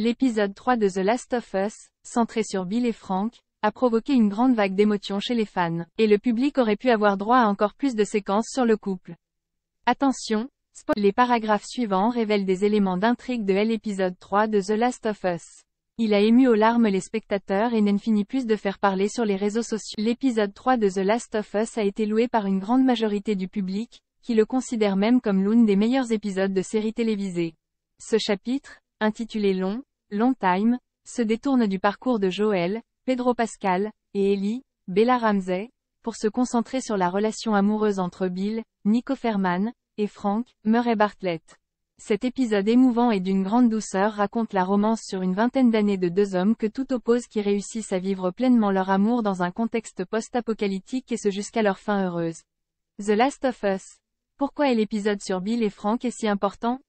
L'épisode 3 de The Last of Us, centré sur Bill et Frank, a provoqué une grande vague d'émotions chez les fans, et le public aurait pu avoir droit à encore plus de séquences sur le couple. Attention, les paragraphes suivants révèlent des éléments d'intrigue de l'épisode 3 de The Last of Us. Il a ému aux larmes les spectateurs et n'en finit plus de faire parler sur les réseaux sociaux. L'épisode 3 de The Last of Us a été loué par une grande majorité du public, qui le considère même comme l'une des meilleurs épisodes de séries télévisées. Ce chapitre, intitulé Long, Long Time, se détourne du parcours de Joël, Pedro Pascal, et Ellie, Bella Ramsey, pour se concentrer sur la relation amoureuse entre Bill, Nico Ferman, et Frank, Murray Bartlett. Cet épisode émouvant et d'une grande douceur raconte la romance sur une vingtaine d'années de deux hommes que tout oppose qui réussissent à vivre pleinement leur amour dans un contexte post-apocalyptique et ce jusqu'à leur fin heureuse. The Last of Us. Pourquoi est l'épisode sur Bill et Frank est si important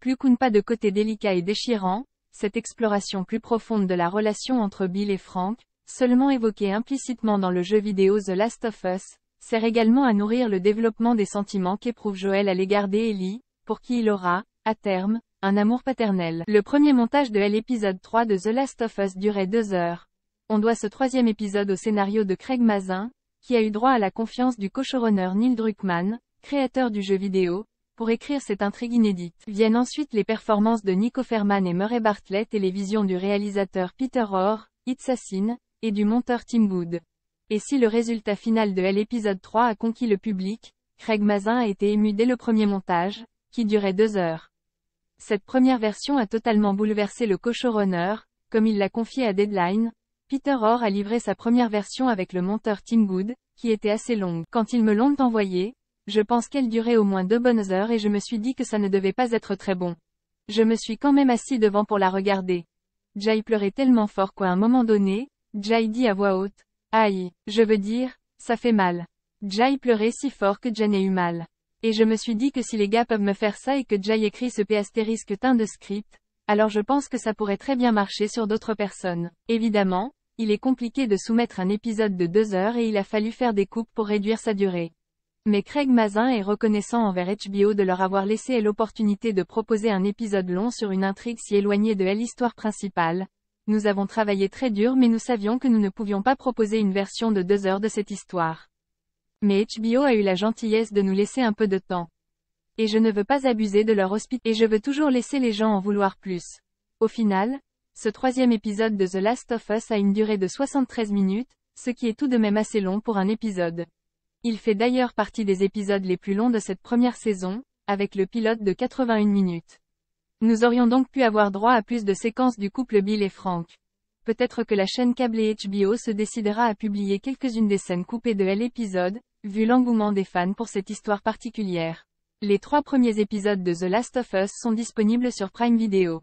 Plus qu'une pas de côté délicat et déchirant, cette exploration plus profonde de la relation entre Bill et Frank, seulement évoquée implicitement dans le jeu vidéo The Last of Us, sert également à nourrir le développement des sentiments qu'éprouve Joël à l'égard d'Ellie, pour qui il aura, à terme, un amour paternel. Le premier montage de l'épisode 3 de The Last of Us durait deux heures. On doit ce troisième épisode au scénario de Craig Mazin, qui a eu droit à la confiance du co-showrunner Neil Druckmann, créateur du jeu vidéo, pour écrire cette intrigue inédite. Viennent ensuite les performances de Nico Ferman et Murray Bartlett et les visions du réalisateur Peter Orr, Itzassin, et du monteur Tim Wood. Et si le résultat final de l'épisode 3 a conquis le public, Craig Mazin a été ému dès le premier montage, qui durait deux heures. Cette première version a totalement bouleversé le co-showrunner, comme il l'a confié à Deadline, Peter Orr a livré sa première version avec le monteur Tim Wood, qui était assez longue. Quand ils me l'ont envoyé, je pense qu'elle durait au moins deux bonnes heures et je me suis dit que ça ne devait pas être très bon. Je me suis quand même assis devant pour la regarder. Jai pleurait tellement fort qu'à un moment donné, Jai dit à voix haute, Aïe, je veux dire, ça fait mal. Jai pleurait si fort que Jen a eu mal. Et je me suis dit que si les gars peuvent me faire ça et que Jai écrit ce P astérisque teint de script, alors je pense que ça pourrait très bien marcher sur d'autres personnes. Évidemment, il est compliqué de soumettre un épisode de deux heures et il a fallu faire des coupes pour réduire sa durée. Mais Craig Mazin est reconnaissant envers HBO de leur avoir laissé l'opportunité de proposer un épisode long sur une intrigue si éloignée de l'histoire principale. Nous avons travaillé très dur mais nous savions que nous ne pouvions pas proposer une version de deux heures de cette histoire. Mais HBO a eu la gentillesse de nous laisser un peu de temps. Et je ne veux pas abuser de leur hospitalité et je veux toujours laisser les gens en vouloir plus. Au final, ce troisième épisode de The Last of Us a une durée de 73 minutes, ce qui est tout de même assez long pour un épisode. Il fait d'ailleurs partie des épisodes les plus longs de cette première saison, avec le pilote de 81 minutes. Nous aurions donc pu avoir droit à plus de séquences du couple Bill et Frank. Peut-être que la chaîne câblée HBO se décidera à publier quelques-unes des scènes coupées de l'épisode, vu l'engouement des fans pour cette histoire particulière. Les trois premiers épisodes de The Last of Us sont disponibles sur Prime Video.